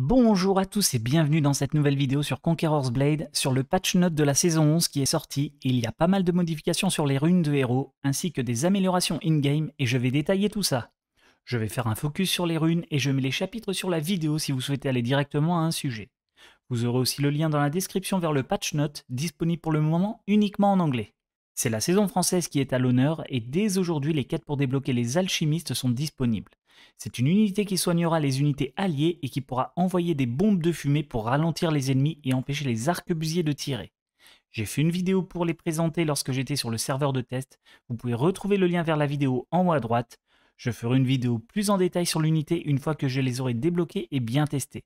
Bonjour à tous et bienvenue dans cette nouvelle vidéo sur Conqueror's Blade, sur le patch note de la saison 11 qui est sorti. Il y a pas mal de modifications sur les runes de héros, ainsi que des améliorations in-game, et je vais détailler tout ça. Je vais faire un focus sur les runes et je mets les chapitres sur la vidéo si vous souhaitez aller directement à un sujet. Vous aurez aussi le lien dans la description vers le patch note, disponible pour le moment uniquement en anglais. C'est la saison française qui est à l'honneur et dès aujourd'hui les quêtes pour débloquer les alchimistes sont disponibles. C'est une unité qui soignera les unités alliées et qui pourra envoyer des bombes de fumée pour ralentir les ennemis et empêcher les arquebusiers de tirer. J'ai fait une vidéo pour les présenter lorsque j'étais sur le serveur de test. Vous pouvez retrouver le lien vers la vidéo en haut à droite. Je ferai une vidéo plus en détail sur l'unité une fois que je les aurai débloquées et bien testées.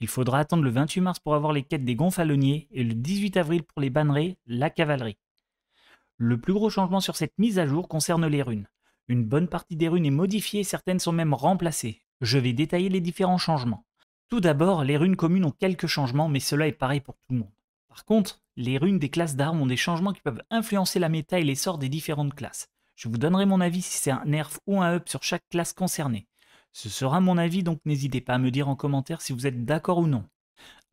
Il faudra attendre le 28 mars pour avoir les quêtes des gonfalonniers et le 18 avril pour les bannerets, la cavalerie. Le plus gros changement sur cette mise à jour concerne les runes. Une bonne partie des runes est modifiée, certaines sont même remplacées. Je vais détailler les différents changements. Tout d'abord, les runes communes ont quelques changements, mais cela est pareil pour tout le monde. Par contre, les runes des classes d'armes ont des changements qui peuvent influencer la méta et l'essor des différentes classes. Je vous donnerai mon avis si c'est un nerf ou un up sur chaque classe concernée. Ce sera mon avis, donc n'hésitez pas à me dire en commentaire si vous êtes d'accord ou non.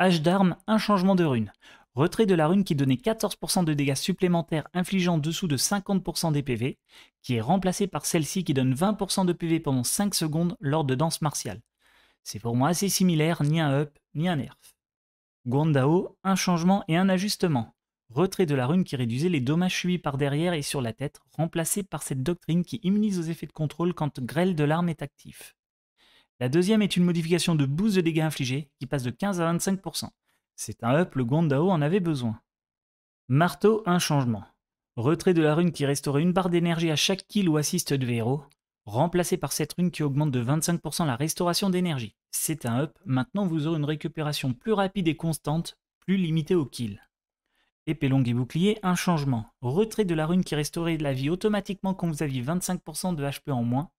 H d'armes, un changement de rune retrait de la rune qui donnait 14% de dégâts supplémentaires infligeant en dessous de 50% des PV, qui est remplacée par celle-ci qui donne 20% de PV pendant 5 secondes lors de danse martiale. C'est pour moi assez similaire, ni un up, ni un nerf. Guandao, un changement et un ajustement. Retrait de la rune qui réduisait les dommages subis par derrière et sur la tête, remplacé par cette doctrine qui immunise aux effets de contrôle quand grêle de l'arme est actif. La deuxième est une modification de boost de dégâts infligés qui passe de 15 à 25%. C'est un up, le Gondao en avait besoin. Marteau, un changement. Retrait de la rune qui restaurait une barre d'énergie à chaque kill ou assist de héros, remplacé par cette rune qui augmente de 25% la restauration d'énergie. C'est un up, maintenant vous aurez une récupération plus rapide et constante, plus limitée au kill. Épée longue et bouclier, un changement. Retrait de la rune qui restaurait la vie automatiquement quand vous aviez 25% de HP en moins,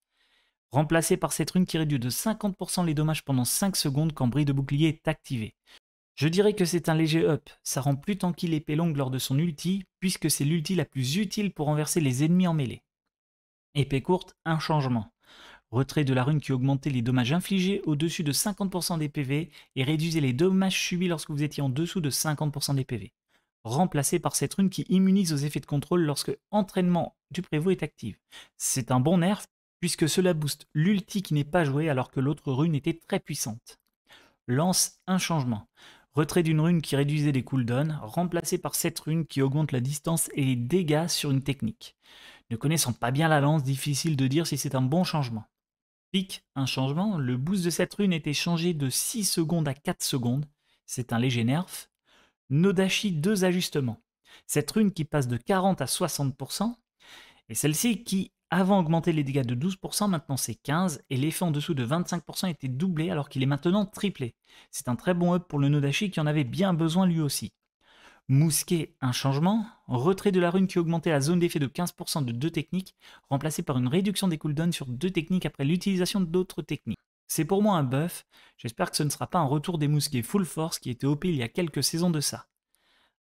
remplacé par cette rune qui réduit de 50% les dommages pendant 5 secondes quand bris de bouclier est activé. Je dirais que c'est un léger up, ça rend plus tranquille l'épée longue lors de son ulti, puisque c'est l'ulti la plus utile pour renverser les ennemis en mêlée. Épée courte, un changement. Retrait de la rune qui augmentait les dommages infligés au-dessus de 50% des PV et réduisait les dommages subis lorsque vous étiez en dessous de 50% des PV. Remplacé par cette rune qui immunise aux effets de contrôle lorsque entraînement du prévôt est active. C'est un bon nerf puisque cela booste l'ulti qui n'est pas joué alors que l'autre rune était très puissante. Lance un changement. Retrait d'une rune qui réduisait les cooldowns, remplacé par cette rune qui augmente la distance et les dégâts sur une technique. Ne connaissant pas bien la lance, difficile de dire si c'est un bon changement. Pic, un changement, le boost de cette rune était changé de 6 secondes à 4 secondes, c'est un léger nerf. Nodashi, deux ajustements. Cette rune qui passe de 40 à 60%, et celle-ci qui avant augmenter les dégâts de 12%, maintenant c'est 15%, et l'effet en dessous de 25% était doublé alors qu'il est maintenant triplé. C'est un très bon up pour le Nodashi qui en avait bien besoin lui aussi. Mousquet, un changement. Retrait de la rune qui augmentait la zone d'effet de 15% de deux techniques, remplacé par une réduction des cooldowns sur deux techniques après l'utilisation d'autres techniques. C'est pour moi un buff, j'espère que ce ne sera pas un retour des mousquets full force qui était OP il y a quelques saisons de ça.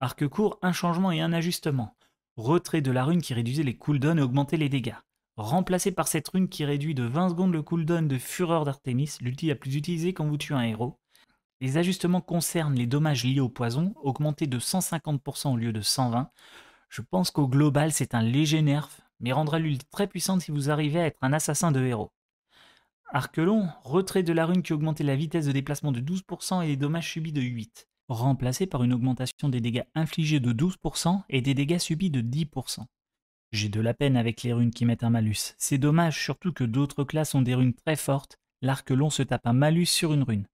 Arc court, un changement et un ajustement. Retrait de la rune qui réduisait les cooldowns et augmentait les dégâts. Remplacé par cette rune qui réduit de 20 secondes le cooldown de Fureur d'Artémis, l'ulti la plus utilisée quand vous tuez un héros. Les ajustements concernent les dommages liés au poison, augmentés de 150% au lieu de 120. Je pense qu'au global, c'est un léger nerf, mais rendra l'ulti très puissante si vous arrivez à être un assassin de héros. Arquelon, retrait de la rune qui augmentait la vitesse de déplacement de 12% et les dommages subis de 8, remplacé par une augmentation des dégâts infligés de 12% et des dégâts subis de 10%. J'ai de la peine avec les runes qui mettent un malus. C'est dommage, surtout que d'autres classes ont des runes très fortes. L'arc long se tape un malus sur une rune.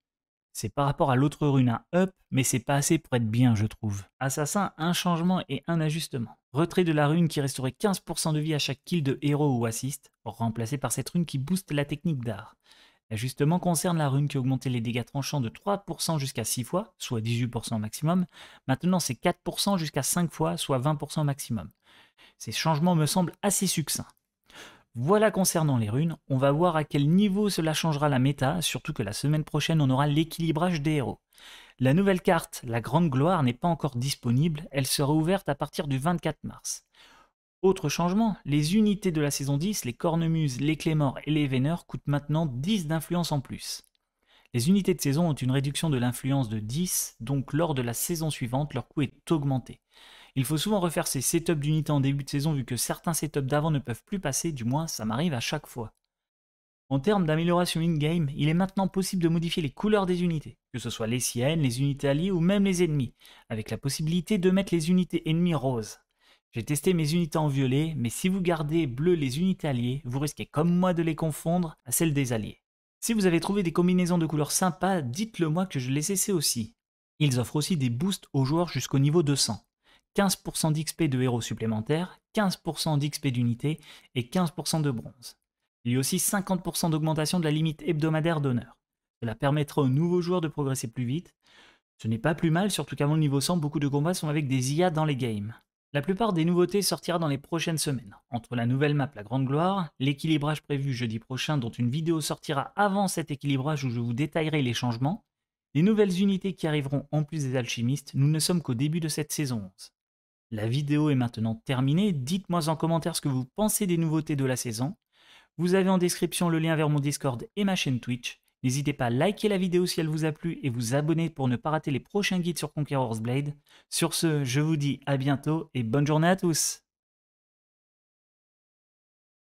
C'est par rapport à l'autre rune un up, mais c'est pas assez pour être bien, je trouve. Assassin, un changement et un ajustement. Retrait de la rune qui restaurait 15% de vie à chaque kill de héros ou assist, remplacé par cette rune qui booste la technique d'art. L'ajustement concerne la rune qui augmentait les dégâts tranchants de 3% jusqu'à 6 fois, soit 18% maximum. Maintenant, c'est 4% jusqu'à 5 fois, soit 20% maximum. Ces changements me semblent assez succincts. Voilà concernant les runes, on va voir à quel niveau cela changera la méta, surtout que la semaine prochaine on aura l'équilibrage des héros. La nouvelle carte, la Grande Gloire, n'est pas encore disponible, elle sera ouverte à partir du 24 mars. Autre changement, les unités de la saison 10, les cornemuses, les clémores et les Veneurs coûtent maintenant 10 d'influence en plus. Les unités de saison ont une réduction de l'influence de 10, donc lors de la saison suivante leur coût est augmenté. Il faut souvent refaire ces setups d'unités en début de saison vu que certains setups d'avant ne peuvent plus passer, du moins ça m'arrive à chaque fois. En termes d'amélioration in-game, il est maintenant possible de modifier les couleurs des unités, que ce soit les siennes, les unités alliées ou même les ennemis, avec la possibilité de mettre les unités ennemies roses. J'ai testé mes unités en violet, mais si vous gardez bleu les unités alliées, vous risquez comme moi de les confondre à celles des alliés. Si vous avez trouvé des combinaisons de couleurs sympas, dites-le moi que je les essaie aussi. Ils offrent aussi des boosts aux joueurs jusqu'au niveau 200. 15% d'XP de héros supplémentaires, 15% d'XP d'unités et 15% de bronze. Il y a aussi 50% d'augmentation de la limite hebdomadaire d'honneur. Cela permettra aux nouveaux joueurs de progresser plus vite. Ce n'est pas plus mal, surtout qu'avant le niveau 100, beaucoup de combats sont avec des IA dans les games. La plupart des nouveautés sortira dans les prochaines semaines. Entre la nouvelle map La Grande Gloire, l'équilibrage prévu jeudi prochain dont une vidéo sortira avant cet équilibrage où je vous détaillerai les changements, les nouvelles unités qui arriveront en plus des alchimistes, nous ne sommes qu'au début de cette saison 11. La vidéo est maintenant terminée. Dites-moi en commentaire ce que vous pensez des nouveautés de la saison. Vous avez en description le lien vers mon Discord et ma chaîne Twitch. N'hésitez pas à liker la vidéo si elle vous a plu et vous abonner pour ne pas rater les prochains guides sur Conqueror's Blade. Sur ce, je vous dis à bientôt et bonne journée à tous